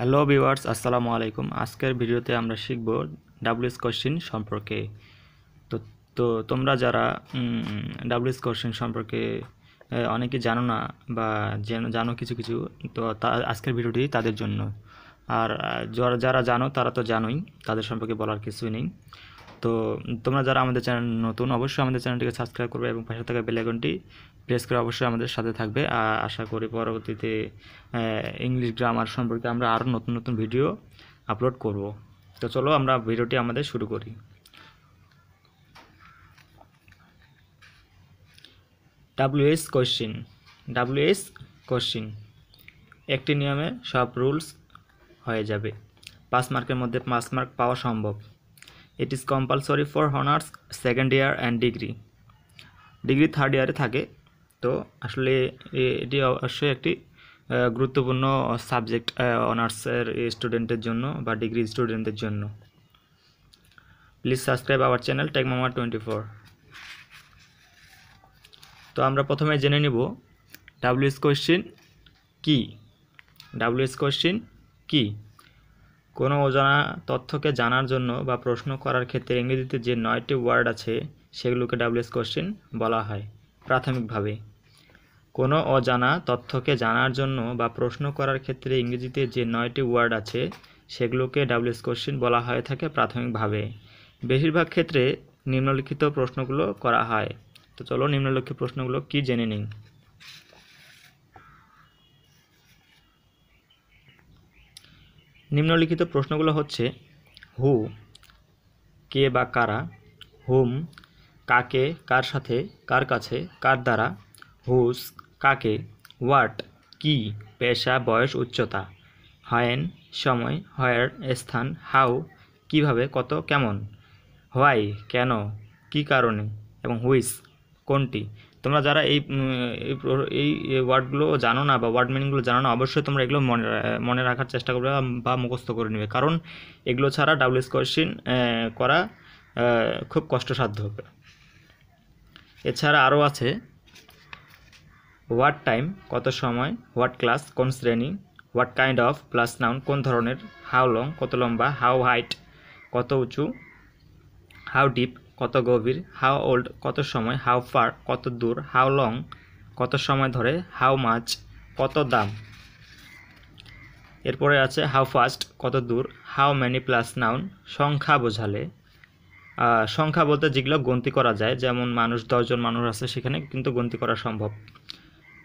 Hello viewers আসসালামু আলাইকুম আজকের ভিডিওতে আমরা শিখব ডাব্লিউএস কোশ্চিন সম্পর্কে তো তো তোমরা যারা ডাব্লিউএস কোশ্চিন সম্পর্কে অনেকে জানো না বা জানো কিছু কিছু তো আজকের ভিডিওটি তাদের জন্য আর যারা জানো তারা তো জানোই তাদের সম্পর্কে বলার কিছুই নেই তো তোমরা যারা আমাদের চ্যানেল নতুন অবশ্যই আমাদের চ্যানেলটিকে সাবস্ক্রাইব করবে এবং পাশে থাকা বেলাইকনটি প্রেস করে অবশ্যই আমাদের সাথে থাকবে আশা করি পরবর্তীতে ইংলিশ গ্রামার সম্পর্কে আমরা আরও নতুন নতুন ভিডিও আপলোড করব তো চলো আমরা ভিডিওটি আমাদের শুরু করি ডাব্লিউএস কোশ্চিন ডাব্লিউএস কোশ্চিন একটি নিয়মে সব রুলস হয়ে যাবে পাঁচ মার্কের মধ্যে পাঁচ মার্ক পাওয়া সম্ভব it is compulsory for honours second year and degree degree third ইয়ারে থাকে তো আসলে এটি অবশ্যই একটি গুরুত্বপূর্ণ সাবজেক্ট অনার্সের স্টুডেন্টের জন্য বা ডিগ্রি স্টুডেন্টদের জন্য please subscribe our channel tech Mama twenty four তো আমরা প্রথমে জেনে নিব ডাব্লিউএস কোয়েশ্চিন কী ডাব্লিউএস কোয়েশ্চিন কী কোনো অজানা তথ্যকে জানার জন্য বা প্রশ্ন করার ক্ষেত্রে ইংরেজিতে যে নয়টি ওয়ার্ড আছে সেগুলোকে ডাব্লিউএস কোশ্চেন বলা হয় প্রাথমিকভাবে কোনো অজানা তথ্যকে জানার জন্য বা প্রশ্ন করার ক্ষেত্রে ইংরেজিতে যে নয়টি ওয়ার্ড আছে সেগুলোকে ডাব্লিউএস কোশ্চেন বলা হয়ে থাকে প্রাথমিকভাবে বেশিরভাগ ক্ষেত্রে নিম্নলিখিত প্রশ্নগুলো করা হয় তো চলো নিম্নলিখিত প্রশ্নগুলো কি জেনে নিন নিম্নলিখিত প্রশ্নগুলো হচ্ছে হু কে বা কারা হুম কাকে কার সাথে কার কাছে কার দ্বারা হুস কাকে হোয়াট কি পেশা বয়স উচ্চতা হয়েন সময় হায়ার স্থান হাউ কিভাবে কত কেমন হোয়াই কেন কি কারণে এবং হুইস কোনটি তোমরা যারা এই এই ওয়ার্ডগুলো জানো না বা ওয়ার্ড মিনিংগুলো জানো না অবশ্যই তোমরা এগুলো মনে মনে রাখার চেষ্টা করবে বা মুখস্থ করে নেবে কারণ এগুলো ছাড়া ডাব্লিউএস কোয়েশ্চিন করা খুব কষ্টসাধ্য হবে এছাড়া আরও আছে হোয়াট টাইম কত সময় হোয়াট ক্লাস কোন শ্রেণী what kind of plus noun কোন ধরনের হাউ লং কত লম্বা হাউ হাইট কত উঁচু হাউ ডিপ কত গভীর হাউ ওল্ড কত সময় হাউ ফার কত দূর হাউ লং কত সময় ধরে হাউ মাছ কত দাম এরপরে আছে হাউ ফাস্ট কত দূর হাউ মেনি প্লাস নাউন সংখ্যা বোঝালে সংখ্যা বলতে যেগুলো গন্তি করা যায় যেমন মানুষ দশজন মানুষ আছে সেখানে কিন্তু গন্তি করা সম্ভব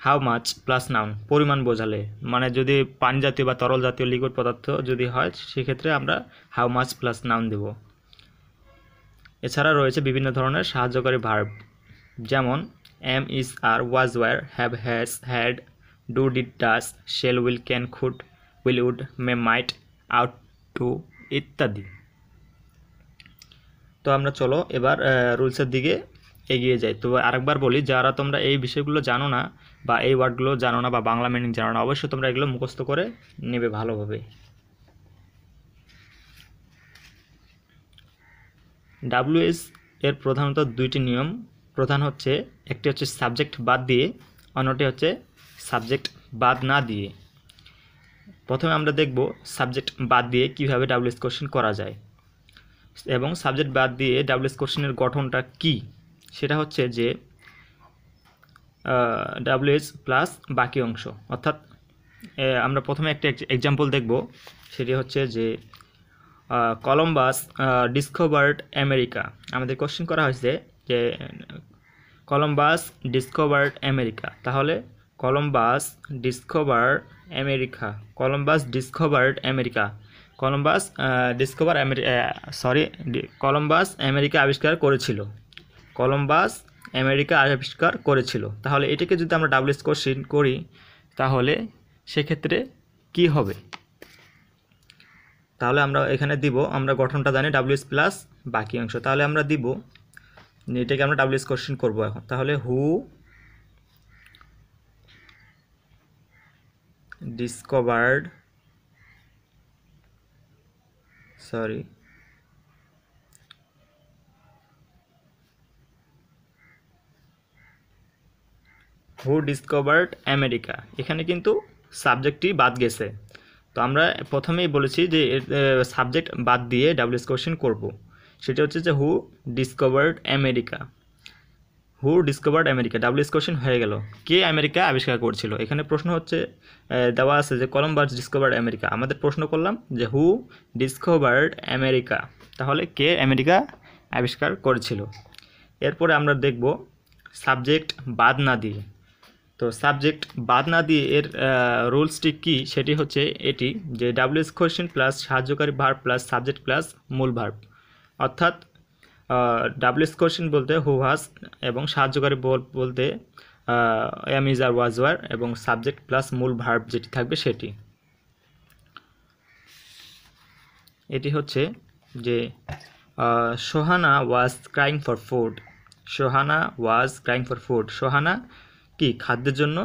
হাউ মাছ প্লাস নাউন পরিমাণ বোঝালে মানে যদি পানি জাতীয় বা তরল জাতীয় লিকুইড পদার্থ যদি হয় সেক্ষেত্রে আমরা হাউ মাছ প্লাস নাউন দেবো এছাড়া রয়েছে বিভিন্ন ধরনের সাহায্যকারী ভার্ব যেমন am is are was were have has had do did does shall will can could will would may might ought to ইত্যাদি তো আমরা চলো এবার রুলসের দিকে এগিয়ে যাই তো আরেকবার বলি যারা তোমরা এই বিষয়গুলো জানো না বা এই ওয়ার্ডগুলো জানো না বা বাংলা মিনিং জানো না অবশ্যই তোমরা এগুলো মুখস্থ করে নেবে ভালোভাবে ডাব্লিউএস এর প্রধানত দুইটি নিয়ম প্রধান হচ্ছে একটি হচ্ছে সাবজেক্ট বাদ দিয়ে অন্যটি হচ্ছে সাবজেক্ট বাদ না দিয়ে প্রথমে আমরা দেখব সাবজেক্ট বাদ দিয়ে কিভাবে ডাব্লিউএস কোশ্চেন করা যায় এবং সাবজেক্ট বাদ দিয়ে ডাব্লিউএস কোশ্চেনের গঠনটা কি সেটা হচ্ছে যে ডাব্লিউএস প্লাস বাকি অংশ অর্থাৎ আমরা প্রথমে একটা এক্সাম্পল দেখব সেটি হচ্ছে যে কলম্বাস ডিসকভার্ড আমেরিকা আমাদের কোশ্চেন করা হয়েছে যে কলম্বাস ডিসকভার্ড আমেরিকা তাহলে Columbus discover America Columbus discovered America Columbus discover sorry Columbus America আবিষ্কার করেছিল কলম্বাস আমেরিকা আবিষ্কার করেছিল তাহলে এটাকে যদি আমরা ডাবল কোশ্চিন করি তাহলে সেক্ষেত্রে কি হবে তাহলে আমরা এখানে দিব আমরা গঠনটা জানি ডাব্লিউএস প্লাস বাকি অংশ তাহলে আমরা দিব এটাকে আমরা ডাব্লিউএস কোশ্চেন করব এখন তাহলে who discovered sorry who discovered America এখানে কিন্তু সাবজেক্টটি বাদ গেছে তো আমরা প্রথমেই বলেছি যে সাবজেক্ট বাদ দিয়ে ডাব্লিউএস কোশ্চেন করব সেটা হচ্ছে যে who discovered America who discovered America WH question হয়ে গেল কে আমেরিকা আবিষ্কার করছিল এখানে প্রশ্ন হচ্ছে দেওয়া আছে যে কলম্বাস ডিসকভার্ড আমেরিকা আমাদের প্রশ্ন করলাম যে হু ডিসকভার্ড আমেরিকা তাহলে কে আমেরিকা আবিষ্কার করেছিল এরপরে আমরা দেখব সাবজেক্ট বাদ না দিয়ে তো সাবজেক্ট বাদ না দিয়ে এর রুলসটি কী সেটি হচ্ছে এটি যে ডাব্লিউএস কোয়েশ্চেন প্লাস সাহায্যকারী ভার্ব প্লাস সাবজেক্ট প্লাস মূল ভার্ব অর্থাৎ ডাব্লিউএস কোয়েশ্চেন বলতে হু হাস এবং সাহায্যকারী বলতে am is are was were এবং সাবজেক্ট প্লাস মূল ভার্ব যেটি থাকবে সেটি এটি হচ্ছে যে Sohana was crying for food Sohana was crying for food Sohana কি খাদ্যের জন্য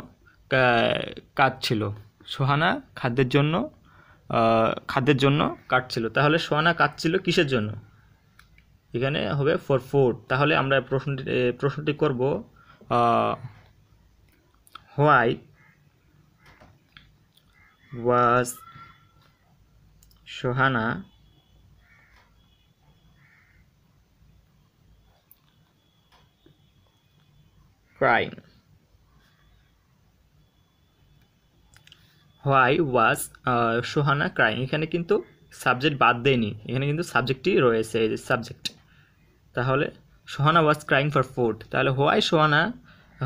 কাটছিল সোহানা খাদ্যের জন্য খাদ্যের জন্য কাটছিল তাহলে সোহানা কাটছিল কিসের জন্য এখানে হবে ফর ফুড তাহলে আমরা প্রশ্নটি প্রশ্নটি করব why was Sohana crime why was Sohana crying এখানে কিন্তু সাবজেক্ট বাদ দেয়নি এখানে কিন্তু সাবজেক্টই রয়েছে এই যে সাবজেক্ট তাহলে Sohana was crying for food তাহলে why Sohana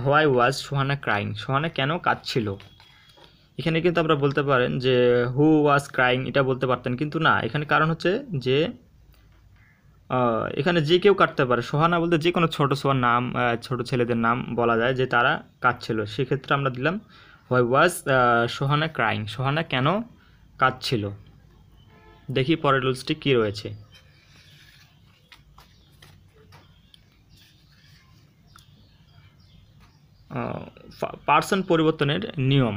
why was Sohana crying Sohana কেন কাঁদছিল এখানে কিন্তু আমরা বলতে পারেন যে হু ওয়াজ ক্রাইং এটা বলতে পারতেন কিন্তু না এখানে কারণ হচ্ছে যে এখানে যে কেউ কাটতে পারে সোহানা বলতে যে কোনো ছোটো সোহার নাম ছোট ছেলেদের নাম বলা যায় যে তারা কাটছিল সেক্ষেত্রে আমরা দিলাম why was Sohana crying Sohana কেন কাঁদছিল দেখি পরের রুলসটি কী রয়েছে পার্সন পরিবর্তনের নিয়ম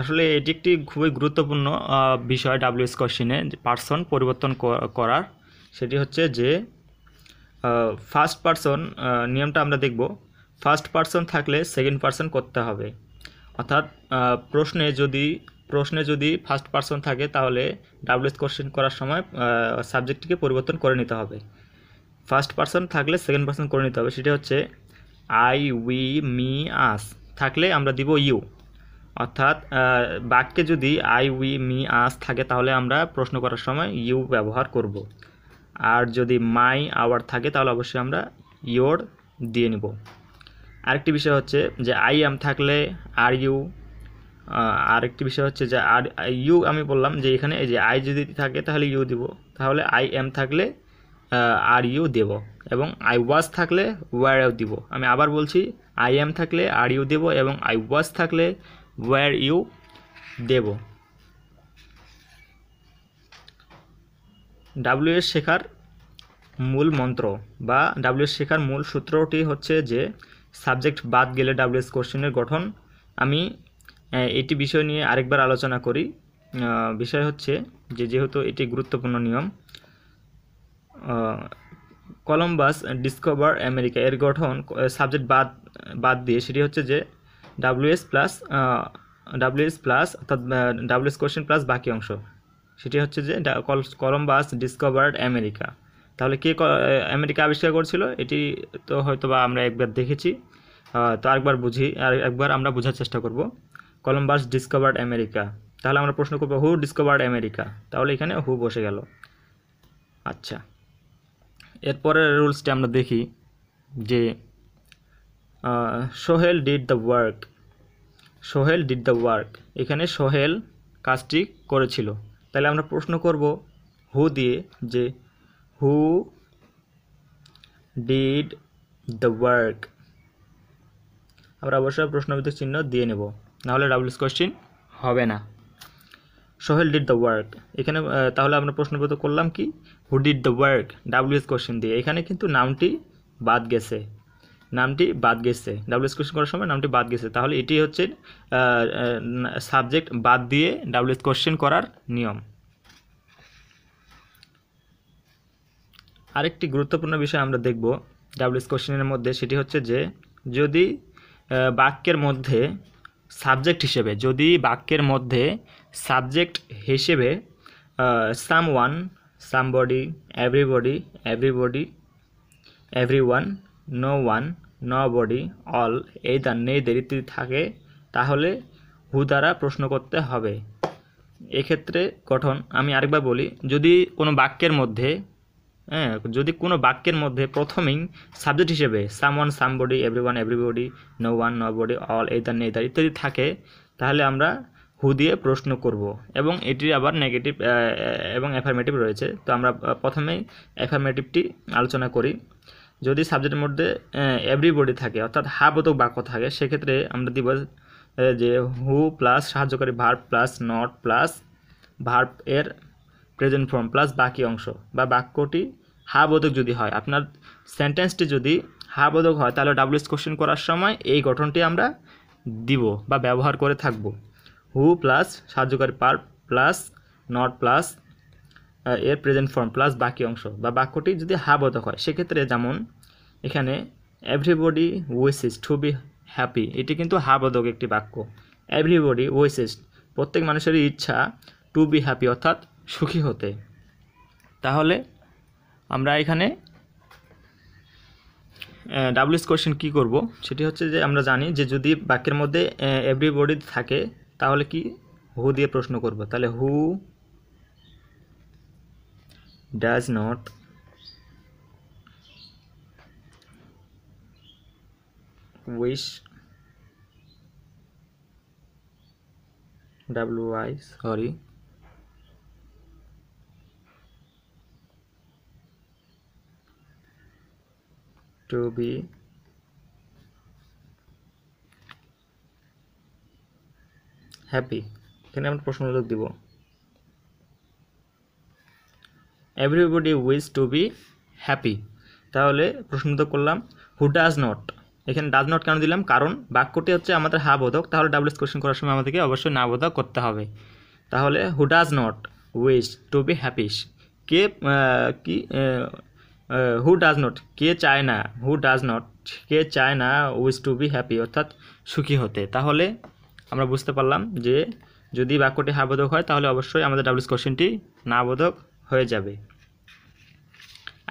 আসলে এটি একটি খুবই গুরুত্বপূর্ণ বিষয় ডাব্লিউএস কোশ্চিনে পার্সন পরিবর্তন করার সেটি হচ্ছে যে ফার্স্ট পার্সন নিয়মটা আমরা দেখব ফার্স্ট পার্সন থাকলে সেকেন্ড পার্সন করতে হবে অর্থাৎ প্রশ্নে যদি প্রশ্নে যদি ফার্স্ট পার্সন থাকে তাহলে ডাব্লুএস কোশ্চেন করার সময় সাবজেক্টটিকে পরিবর্তন করে নিতে হবে ফার্স্ট পার্সন থাকলে সেকেন্ড পার্সন করে নিতে হবে সেটা হচ্ছে আই উই মি আস থাকলে আমরা দিব ইউ অর্থাৎ বাক্যে যদি আই উই মি আস থাকে তাহলে আমরা প্রশ্ন করার সময় ইউ ব্যবহার করব আর যদি মাই আওয়ার থাকে তাহলে অবশ্যই আমরা ইয়োর দিয়ে নিব আরেকটি বিষয় হচ্ছে যে আই এম থাকলে আর ইউ আরেকটি বিষয় হচ্ছে যে আর ইউ আমি বললাম যে এখানে এই যে আই যদি থাকে তাহলে ইউ দিব তাহলে আই এম থাকলে আর ইউ দেব এবং আই ওয়াজ থাকলে ওয়ার ইউ দিব আমি আবার বলছি আই এম থাকলে আর ইউ দেব এবং আই ওয়াজ থাকলে ওয়ার ইউ দেব ডাব্লিউএস শেখার মূল মন্ত্র বা ডাব্লিউএস শেখার মূল সূত্রটি হচ্ছে যে সাবজেক্ট বাদ গেলে ডাব্লিউএস কোশ্চেনের গঠন আমি এটি বিষয় নিয়ে আরেকবার আলোচনা করি বিষয় হচ্ছে যে যেহেতু এটি গুরুত্বপূর্ণ নিয়ম কলম্বাস ডিসকভার আমেরিকা এর গঠন সাবজেক্ট বাদ বাদ দিয়ে সেটি হচ্ছে যে ডাব্লিউএস প্লাস ডাব্লিউএস প্লাস অর্থাৎ ডাব্লিউএস কোশ্চেন প্লাস বাকি অংশ সেটি হচ্ছে যে কলম্বাস ডিসকভার্ড আমেরিকা তাহলে কে আমেরিকা আবিষ্কার করেছিল এটি তো হয়তো বা আমরা একবার দেখেছি তো আরেকবার বুঝি আর একবার আমরা বোঝার চেষ্টা করব কলম্বাস ডিসকভার্ড আমেরিকা তাহলে আমরা প্রশ্ন করবো হু ডিসকভার্ড আমেরিকা তাহলে এখানে হু বসে গেল আচ্ছা এরপরের রুলসটি আমরা দেখি যে Sohel did the work Sohel did the work এখানে সোহেল কাজটি করেছিল তাহলে আমরা প্রশ্ন করব হু দিয়ে যে হু ডিড দ্য ওয়ার্ক আমরা অবশ্যই প্রশ্নবোধক চিহ্ন দিয়ে নেব নাহলে ডাবলস কোশ্চিন হবে না সোহেল ডিড দ্য ওয়ার্ক এখানে তাহলে আমরা প্রশ্নবোধক করলাম কি who did the work WH question দিয়ে এখানে কিন্তু নামটি বাদ গেছে নামটি বাদ গেছে ডাব্লিউএস কোশ্চেন করার সময় নামটি বাদ গেছে তাহলে এটি হচ্ছে সাবজেক্ট বাদ দিয়ে ডাব্লিউএস কোশ্চেন করার নিয়ম আরেকটি গুরুত্বপূর্ণ বিষয় আমরা দেখব ডাব্লিউএস কোশ্চেনের মধ্যে সেটি হচ্ছে যে যদি বাক্যের মধ্যে সাবজেক্ট হিসেবে যদি বাক্যের মধ্যে সাবজেক্ট হিসেবে someone somebody everybody everybody everyone no one nobody all এই দান নেই দেরিতে থাকে তাহলে হু দ্বারা প্রশ্ন করতে হবে এক্ষেত্রে গঠন আমি আরেকবার বলি যদি কোনো বাক্যের মধ্যে হ্যাঁ যদি কোনো বাক্যের মধ্যে প্রথমেই সাবজেক্ট হিসেবে someone somebody everyone body no one nobody all either neither ইত্যাদি থাকে তাহলে আমরা হু দিয়ে প্রশ্ন করব এবং এটির আবার নেগেটিভ এবং অ্যাফার্মেটিভ রয়েছে তো আমরা প্রথমেই অ্যাফার্মেটিভটি আলোচনা করি যদি সাবজেক্টের মধ্যে এভরি বডি থাকে অর্থাৎ বোধক বাক্য থাকে সেক্ষেত্রে আমরা দিব যে হু প্লাস সাহায্যকারী verb plus not plus verb এর প্রেজেন্ট ফর্ম প্লাস বাকি অংশ বা বাক্যটি হা বোধক যদি হয় আপনার সেন্টেন্সটি যদি হা বোধক হয় তাহলে ডাব্লিউএস কোশ্চেন করার সময় এই গঠনটি আমরা দিব বা ব্যবহার করে থাকব হু প্লাস সাহায্যকারী পার প্লাস নট প্লাস এর প্রেজেন্ট ফর্ম প্লাস বাকি অংশ বা বাক্যটি যদি হা বোধক হয় সেক্ষেত্রে যেমন এখানে everybody wishes to be happy এটি কিন্তু হা বোধক একটি বাক্য এভরিবডি উইসিস প্রত্যেক মানুষেরই ইচ্ছা টু বি হ্যাপি অর্থাৎ সুখী হতে তাহলে আমরা এখানে ডাবলুস কোয়েশ্চেন কী করব সেটি হচ্ছে যে আমরা জানি যে যদি বাক্যের মধ্যে এভরিবডি থাকে তাহলে কি হু দিয়ে প্রশ্ন করব তাহলে who does not wish W I sorry to be happy এখানে আমরা প্রশ্নবোধক দিব everybody wish to be happy তাহলে প্রশ্নবোধক করলাম হু ডাজ নট এখানে ডাজ নট কেন দিলাম কারণ বাক্যটি হচ্ছে আমাদের হা বোধক তাহলে ডাবলস কোশ্চেন করার সময় আমাদেরকে অবশ্যই না বোধক করতে হবে তাহলে who does not wish to be happy কে কি হু ডাজ নট কে চায় না হু ডাজ নট কে চায় না উইজ টু বি হ্যাপি অর্থাৎ সুখী হতে তাহলে আমরা বুঝতে পারলাম যে যদি বাক্যটি হাবোধক হয় তাহলে অবশ্যই আমাদের ডাব্লিউস কোশ্চেনটি না বোধক হয়ে যাবে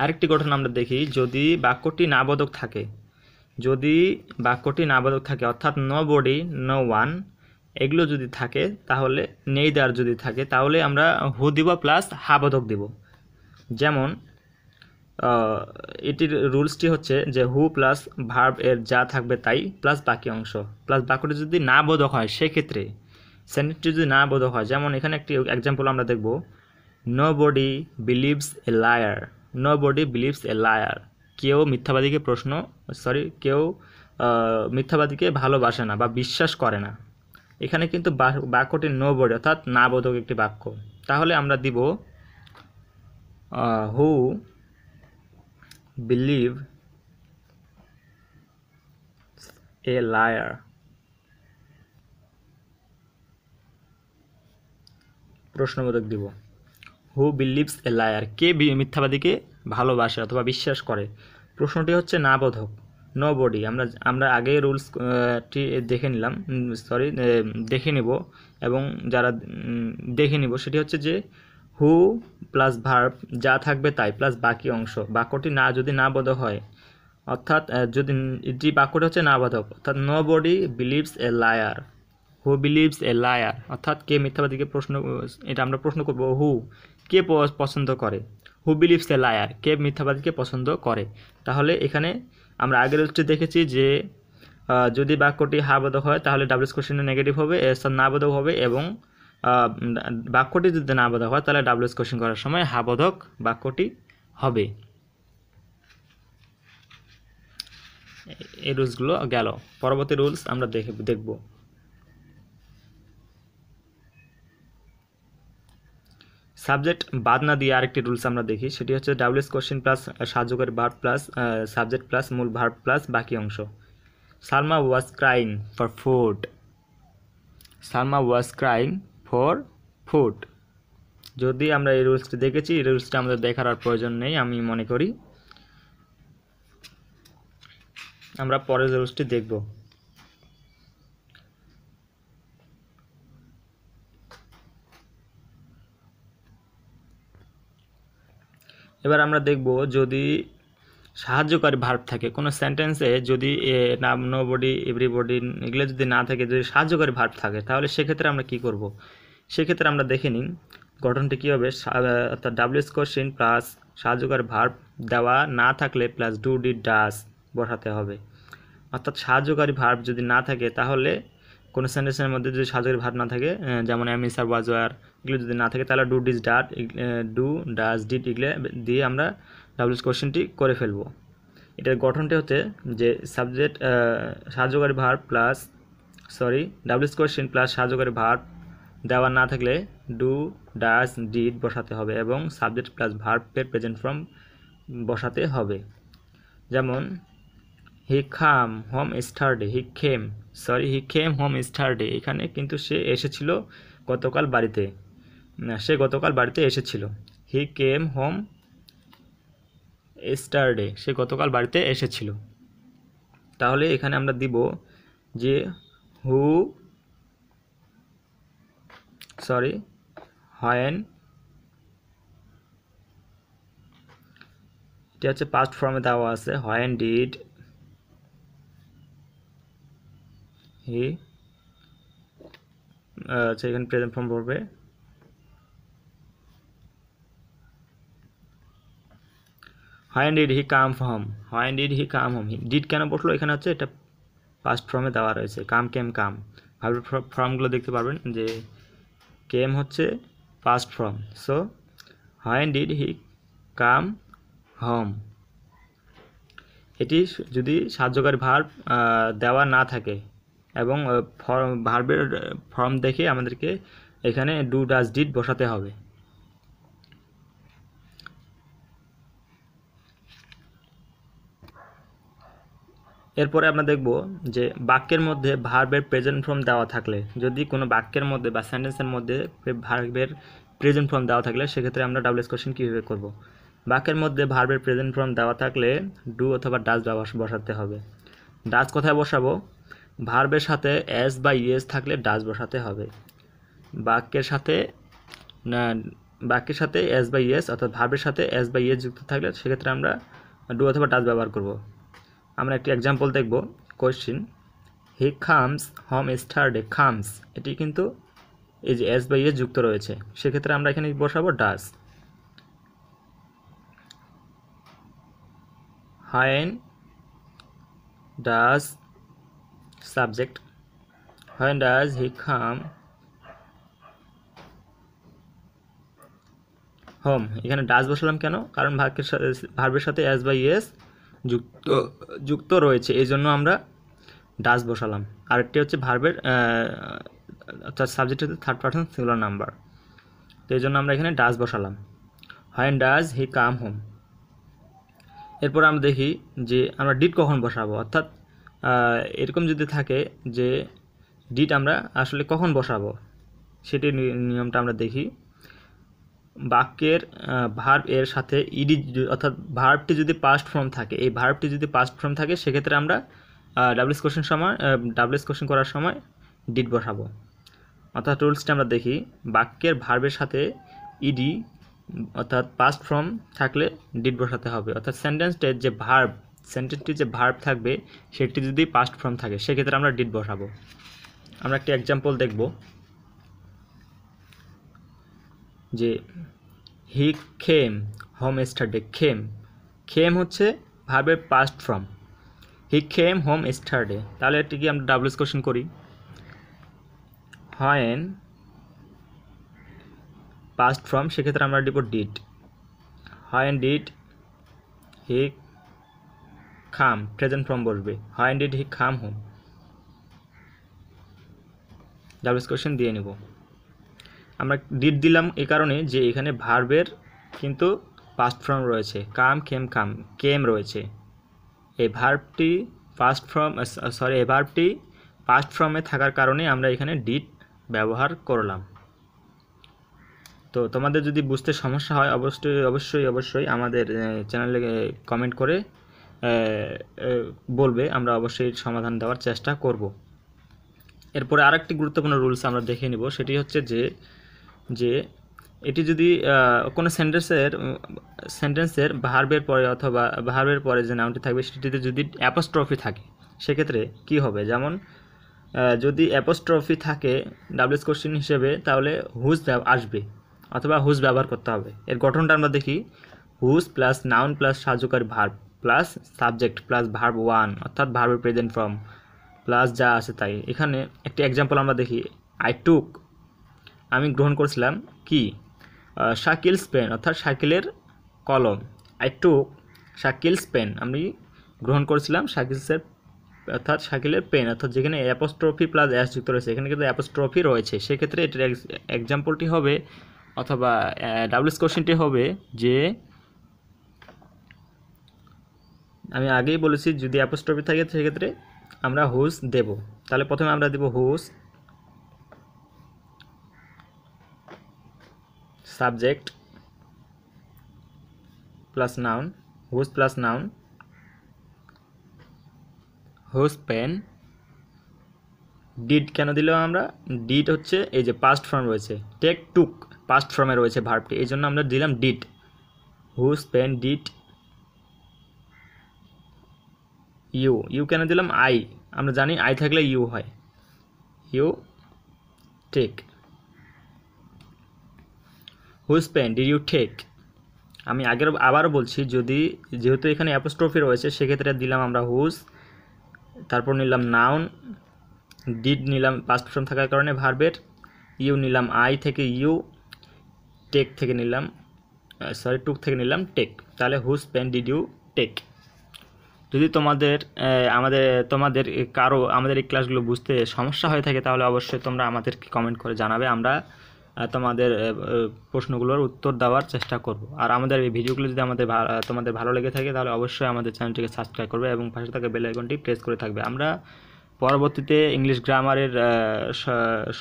আরেকটি গঠন আমরা দেখি যদি বাক্যটি না বোধক থাকে যদি বাক্যটি না বোধক থাকে অর্থাৎ নো বডি নো ওয়ান এগুলো যদি থাকে তাহলে নেইদার যদি থাকে তাহলে আমরা হু দিব প্লাস হাবোধক দিব যেমন এটির রুলসটি হচ্ছে যে হু প্লাস ভার্ব এর যা থাকবে তাই প্লাস বাকি অংশ প্লাস বাক্যটি যদি না বোধক হয় সেক্ষেত্রে সেন্টেন্সটি যদি না বোধক হয় যেমন এখানে একটি এক্সাম্পল আমরা দেখব nobody believes a liar nobody believes a liar কেউ মিথ্যাবাদীকে প্রশ্ন সরি কেউ মিথ্যাবাদীকে ভালোবাসে না বা বিশ্বাস করে না এখানে কিন্তু বাক্যটি নো বডি অর্থাৎ না বোধক একটি বাক্য তাহলে আমরা দিব হু believe a liar প্রশ্নবোধক দিব হু বিলিভস এ লায়ার কে মিথ্যাবাদীকে ভালোবাসে অথবা বিশ্বাস করে প্রশ্নটি হচ্ছে না বোধক নো বডি আমরা আমরা আগে রুলসটি দেখে নিলাম সরি দেখে নেব এবং যারা দেখে নিব সেটি হচ্ছে যে হু প্লাস ভার্ব যা থাকবে তাই প্লাস বাকি অংশ বাক্যটি না যদি না বোধ হয় অর্থাৎ যদি যে বাক্যটি হচ্ছে না বোধক অর্থাৎ nobody believes a liar who believes a liar অর্থাৎ কে মিথ্যাবাদীকে প্রশ্ন এটা আমরা প্রশ্ন করব হু কে পছন্দ করে হু বিলিভস এ লায়ার কে মিথ্যাবাদীকে পছন্দ করে তাহলে এখানে আমরা আগের হচ্ছে দেখেছি যে যদি বাক্যটি হা বোধক হয় তাহলে ডাবলস কোশ্চেনে নেগেটিভ হবে এস না বোধক হবে এবং বাক্যটি যদি না বোধক হয় তাহলে ডাব্লুএস কোশ্চেন করার সময় হাবোধক বাক্যটি হবে এই রুলসগুলো গেল পরবর্তী রুলস আমরা দেখে দেখব সাবজেক্ট বাদ না দিয়ে আরেকটি রুলস আমরা দেখি সেটি হচ্ছে ডাব্লিউএস কোশ্চেন প্লাস সাজুকের বার প্লাস সাবজেক্ট প্লাস মূল ভার প্লাস বাকি অংশ Salma was crying for food Salma was crying for food যদি আমরা এই রুলসটি দেখেছি এই রুলসটা আমাদের দেখার আর প্রয়োজন নেই আমি মনে করি আমরা পরের রুলসটি দেখব এবার আমরা দেখব যদি সাহায্যকারী ভার্ব থাকে কোনো সেন্টেন্সে যদি নাম নো বডি এভরিবডি এগুলো যদি না থাকে যদি সাহায্যকারী ভার্ব থাকে তাহলে সেক্ষেত্রে আমরা কি করব। সেক্ষেত্রে আমরা দেখে নিই গঠনটি কী হবে অর্থাৎ ডাব্লিউস কোশ্চিন প্লাস সাহায্যকারী ভার্ব দেওয়া না থাকলে প্লাস ডু ডি ডাস বসাতে হবে অর্থাৎ সাহায্যকারী ভার্ব যদি না থাকে তাহলে কোনো সেন্টেন্সের মধ্যে যদি সাহায্যকারী ভার্ব না থাকে যেমন আমি স্যার ওয়াজ ওয়ার এগুলো যদি না থাকে তাহলে do does did do does did এগুলো দিয়ে আমরা ডাব্লিউএস কোশ্চেনটি করে ফেলব এটার গঠনটি হচ্ছে যে সাবজেক্ট সাহায্যকারী ভার plus sorry WH question plus সাহায্যকারী ভার দেওয়া না থাকলে ডু ডাস ডিড বসাতে হবে এবং সাবজেক্ট প্লাস ভার্ভের প্রেজেন্ট ফর্ম বসাতে হবে যেমন he come home day he came sorry he came home day এখানে কিন্তু সে এসেছিল গতকাল বাড়িতে সে গতকাল বাড়িতে এসেছিল হি কেম হোম এস্টারডে সে গতকাল বাড়িতে এসেছিল তাহলে এখানে আমরা দিব যে হু সরি হয়েন এটা হচ্ছে পাস্ট ফর্মে দেওয়া আছে হয়েন ডিড হি আচ্ছা এখানে প্রেজেন্ট ফর্ম পড়বে when did he come from when did he come home did কেন বসলো এখানে হচ্ছে এটা পাস্ট ফর্মে দেওয়া রয়েছে কাম কেম কাম ভাবে ফর্মগুলো দেখতে পারবেন যে কেম হচ্ছে past form so when did he come home এটি যদি সাহায্যকারী ভার্ব দেওয়া না থাকে এবং ফর্ম ভার্বের ফর্ম দেখে আমাদেরকে এখানে ডু ডাস ডিড বসাতে হবে এরপরে আমরা দেখব যে বাক্যের মধ্যে ভার্বের প্রেজেন্ট ফর্ম দেওয়া থাকলে যদি কোনো বাক্যের মধ্যে বা সেন্টেন্সের মধ্যে ভার্বের প্রেজেন্ট ফর্ম দেওয়া থাকলে সেক্ষেত্রে আমরা এস কোশ্চেন কীভাবে করব বাক্যের মধ্যে ভার্বের প্রেজেন্ট ফর্ম দেওয়া থাকলে ডু অথবা ডাজ বসাতে হবে ডাচ কোথায় বসাবো ভার্বের সাথে এস বা ইএস থাকলে ডাজ বসাতে হবে বাক্যের সাথে বাক্যের সাথে এস বা ইএস অর্থাৎ ভার্বের সাথে এস বা ইএস যুক্ত থাকলে সেক্ষেত্রে আমরা ডু অথবা ডাজ ব্যবহার করব আমরা একটি এক্সাম্পল দেখব question he comes home day comes এটি কিন্তু এই যে এস বাই এ যুক্ত রয়েছে সেক্ষেত্রে আমরা এখানে বসাবো ডাস হায়েন ডাস সাবজেক্ট হায়েন ডাস হি খাম হোম এখানে ডাস বসালাম কেন কারণ ভাগ্যের সাথে ভার্বের সাথে এস বাই এস যুক্ত যুক্ত রয়েছে এই জন্য আমরা ডাস বসালাম আরেকটি হচ্ছে ভার্বের অর্থাৎ সাবজেক্ট হচ্ছে থার্ড পার্সন সিঙ্গুলার নাম্বার তো এই জন্য আমরা এখানে ডাস বসালাম when does he come home এরপর আমরা দেখি যে আমরা ডিট কখন বসাবো অর্থাৎ এরকম যদি থাকে যে ডিট আমরা আসলে কখন বসাবো সেটির নিয়মটা আমরা দেখি বাক্যের ভার্ব এর সাথে ইডি অর্থাৎ ভার্বটি যদি পাস্ট ফর্ম থাকে এই ভার্বটি যদি পাস্ট ফর্ম থাকে সেক্ষেত্রে আমরা ডাবলস কোশ্চেন সময় ডাবলস কোশ্চেন করার সময় ডিড বসাবো অর্থাৎ রুলসটা আমরা দেখি বাক্যের ভার্বের সাথে ইডি অর্থাৎ পাস্ট ফর্ম থাকলে ডিড বসাতে হবে অর্থাৎ সেন্টেন্সটির যে ভার্ব সেন্টেন্সটি যে ভার্ব থাকবে সেটি যদি পাস্ট ফর্ম থাকে সেক্ষেত্রে আমরা ডিড বসাবো আমরা একটি এক্সাম্পল দেখব যে হি খেম হোম স্টারডে খেম খেম হচ্ছে ভার্বের past form he came home yesterday তাহলে এটি কি আমরা ডাবল কোয়েশন করি হয়েন পাস্ট ফ্রম সেক্ষেত্রে আমরা দিব ডিট হয়েন ডিট হি খাম প্রেজেন্ট ফ্রম বলবে হয়েন did he come home ডাবলুস question দিয়ে নেব আমরা ডিট দিলাম এ কারণে যে এখানে ভার্বের কিন্তু পাস্ট ফর্ম রয়েছে কাম খেম কাম কেম রয়েছে এই ভার্বটি পাস্ট ফর্ম সরি এই ভার্বটি পাস্ট ফর্মে থাকার কারণে আমরা এখানে ডিট ব্যবহার করলাম তো তোমাদের যদি বুঝতে সমস্যা হয় অবশ্যই অবশ্যই অবশ্যই আমাদের চ্যানেলে কমেন্ট করে বলবে আমরা অবশ্যই সমাধান দেওয়ার চেষ্টা করব এরপরে আরেকটি গুরুত্বপূর্ণ রুলস আমরা দেখে নিব সেটি হচ্ছে যে যে এটি যদি কোনো সেন্টেন্সের সেন্টেন্সের ভার্বের পরে অথবা ভার্বের পরে যে নামটি থাকবে সেটিতে যদি অ্যাপোস্ট্রফি থাকে সেক্ষেত্রে কি হবে যেমন যদি অ্যাপোস্ট্রফি থাকে ডাবলস কোশ্চিন হিসেবে তাহলে হুজ আসবে অথবা হুজ ব্যবহার করতে হবে এর গঠনটা আমরা দেখি হুজ প্লাস নাউন প্লাস সাহায্যকারী verb plus subject plus verb one অর্থাৎ ভার্বের প্রেজেন্ট ফর্ম প্লাস যা আছে তাই এখানে একটি এক্সাম্পল আমরা দেখি আই টুক আমি গ্রহণ করেছিলাম কি শাকিলস পেন অর্থাৎ শাকিলের কলম আই টুক শাকিলস পেন আমি গ্রহণ করেছিলাম শাকিলসের অর্থাৎ শাকিলের পেন অর্থাৎ যেখানে অ্যাপোস্ট্রফি প্লাস অ্যাস যুক্ত রয়েছে এখানে কিন্তু অ্যাপোস্ট্রফি রয়েছে সেক্ষেত্রে এটার এক্সাম্পলটি হবে অথবা ডাব্লিউস কোশ্চেনটি হবে যে আমি আগেই বলেছি যদি অ্যাপোস্ট্রফি থাকে সেক্ষেত্রে আমরা হুস দেব তাহলে প্রথমে আমরা দেব whose subject plus noun whose plus noun whose pen did কেন দিলাম আমরা ডিড হচ্ছে এই যে পাস্ট ফর্ম রয়েছে টেক টুক পাস্ট ফর্মে রয়েছে ভার্বটি এই জন্য আমরা দিলাম did whose pen did you you কেন দিলাম আই আমরা জানি আই থাকলে ইউ হয় you take whose pen did you take আমি আগের আবারও বলছি যদি যেহেতু এখানে অ্যাপোস্ট্রফি রয়েছে সেক্ষেত্রে দিলাম আমরা হুস তারপর নিলাম নাউন ডিড নিলাম পাস্ট ফর্ম থাকার কারণে ভার্বের ইউ নিলাম আই থেকে ইউ টেক থেকে নিলাম সরি টুক থেকে নিলাম টেক তাহলে হুস পেন ডিড ইউ টেক যদি তোমাদের আমাদের তোমাদের কারো আমাদের এই ক্লাসগুলো বুঝতে সমস্যা হয়ে থাকে তাহলে অবশ্যই তোমরা আমাদেরকে কমেন্ট করে জানাবে আমরা তোমাদের প্রশ্নগুলোর উত্তর দেওয়ার চেষ্টা করব আর আমাদের এই ভিডিওগুলো যদি আমাদের তোমাদের ভালো লেগে থাকে তাহলে অবশ্যই আমাদের চ্যানেলটিকে সাবস্ক্রাইব করবে এবং পাশে থাকা বেল আইকনটি প্রেস করে থাকবে আমরা পরবর্তীতে ইংলিশ গ্রামারের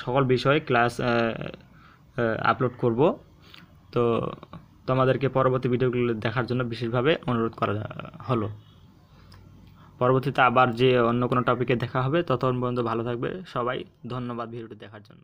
সকল বিষয়ে ক্লাস আপলোড করব তো তোমাদেরকে পরবর্তী ভিডিওগুলো দেখার জন্য বিশেষভাবে অনুরোধ করা হলো পরবর্তীতে আবার যে অন্য কোনো টপিকে দেখা হবে ততক্ষণ পর্যন্ত ভালো থাকবে সবাই ধন্যবাদ ভিডিওটি দেখার জন্য